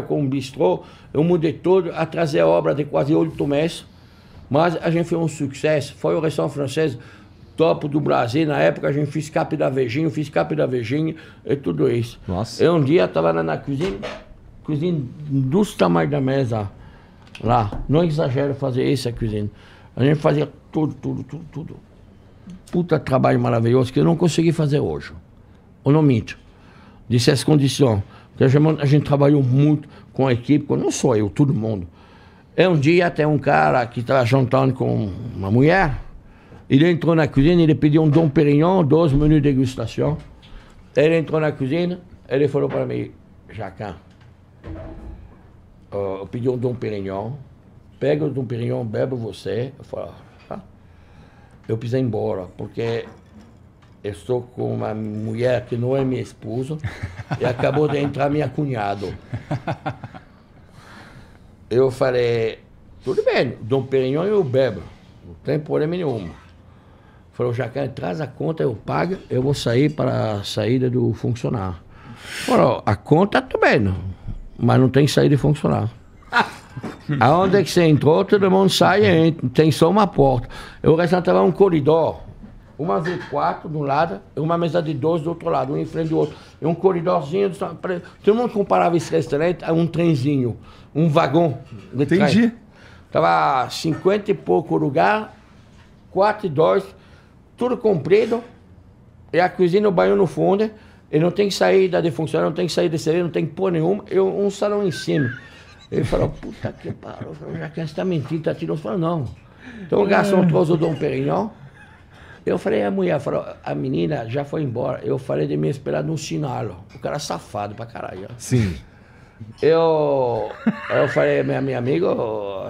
com um bistrô, eu mudei todo a trazer a obra de quase oito meses, mas a gente foi um sucesso, foi o restaurante francês topo do Brasil, na época a gente fez cap da Vejinha, fiz cap da Vejinha e tudo isso. Nossa. Eu um dia estava na, na cozinha, cozinha dos tamanhos da mesa lá, não exagero fazer isso a cozinha, a gente fazia tudo, tudo, tudo, tudo. Puta trabalho maravilhoso que eu não consegui fazer hoje, eu não minto, disse as condições. Que a gente trabalhou muito com a equipe, com, não só eu, todo mundo. É um dia até um cara que estava jantando com uma mulher, ele entrou na cozinha, ele pediu um Dom Perignon, 12 menus de degustação. Ele entrou na cozinha, ele falou para mim, Jacan, eu pediu um Dom Perignon, pega o Dom Perignon, bebe você. Eu falei, ah, tá. eu preciso ir embora, porque estou com uma mulher que não é minha esposa e acabou de entrar minha cunhado. Eu falei, tudo bem, Dom Perignon eu bebo, não tem problema nenhum. Falou, Jacan, traz a conta, eu pago, eu vou sair para a saída do funcionário. Falou, a conta tudo tá bem, mas não tem saída de funcionário. Aonde é que você entrou, todo mundo sai, tem só uma porta. Eu restaurante um corredor, uma V4 de um lado, uma mesa de dois do outro lado, um em frente do outro. E é um corredorzinho. Todo mundo comparava esse restaurante a um trenzinho, um vagão de Entendi. Estava Tava 50 e pouco lugar, quatro e dois, tudo comprido, e a cozinha e o banho no fundo. Ele não tem que sair da defunção, não tem que sair de sereno, não tem que pôr nenhuma. Eu, um salão em cima. Ele falou, puta que pariu, já que você está mentindo, está tirando. Eu falei, não. Então o garçom trouxe o Dom Perignon. Eu falei, a mulher falou, a menina já foi embora. Eu falei de me esperar no sinal. O cara é safado pra caralho. Sim. Eu, eu falei, minha, minha amiga,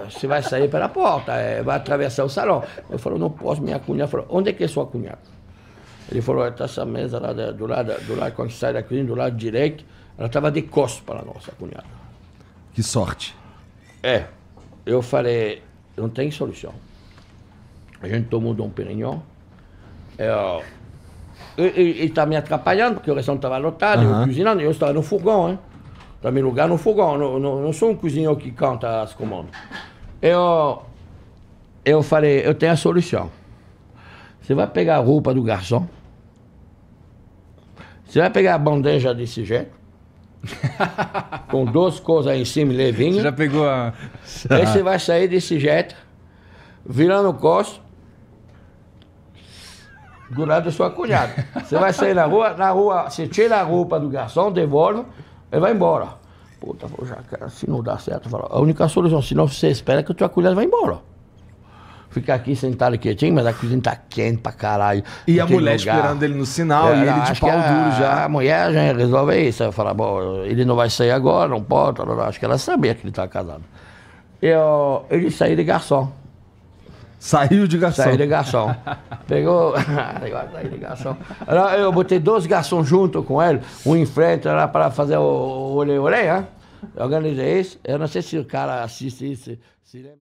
você vai sair pela porta, é, vai atravessar o salão. Ele falou, não posso, minha cunhada falou, onde é que é sua cunhada? Ele falou, está essa mesa lá do lado, do lado, quando sai da cozinha, do lado direito, ela estava de costas para a nossa cunhada. Que sorte. É. Eu falei, não tem solução. A gente tomou Dom Perignon, eu, é, ele tá me atrapalhando, porque o restaurante estava lotado, uhum. eu cozinhando, eu estava no fogão, hein? Para me lugar no fogão, não, não, não, sou um cozinheiro que canta as comandas. Eu, eu falei, eu tenho a solução. Você vai pegar a roupa do garçom, você vai pegar a bandeja desse jeito, com duas coisas em cima, levinho. Você já pegou a... Aí você vai sair desse jeito, virando o costo, do lado da sua cunhada. Você vai sair na rua, na rua, você tira a roupa do garçom, devolve, e vai embora. Puta, vou já, cara, se não dá certo, falo, a única solução, se não você espera que a tua cunhada vai embora. Ficar aqui sentado quietinho, mas a cozinha tá quente pra caralho. E a mulher lugar. esperando ele no sinal, é, e ele de pau duro já. A mulher já resolve isso. Ela fala, bom, ele não vai sair agora, não pode. Acho que ela sabia que ele tava casado. Eu, ele saiu de garçom. Saiu de garçom. Saiu de garçom. Pegou. Tá de garçom. Eu botei dois garçons junto com ele, um em frente, era para fazer o olê-olê, Eu organizei isso. Eu não sei se o cara assiste isso. Se lembra.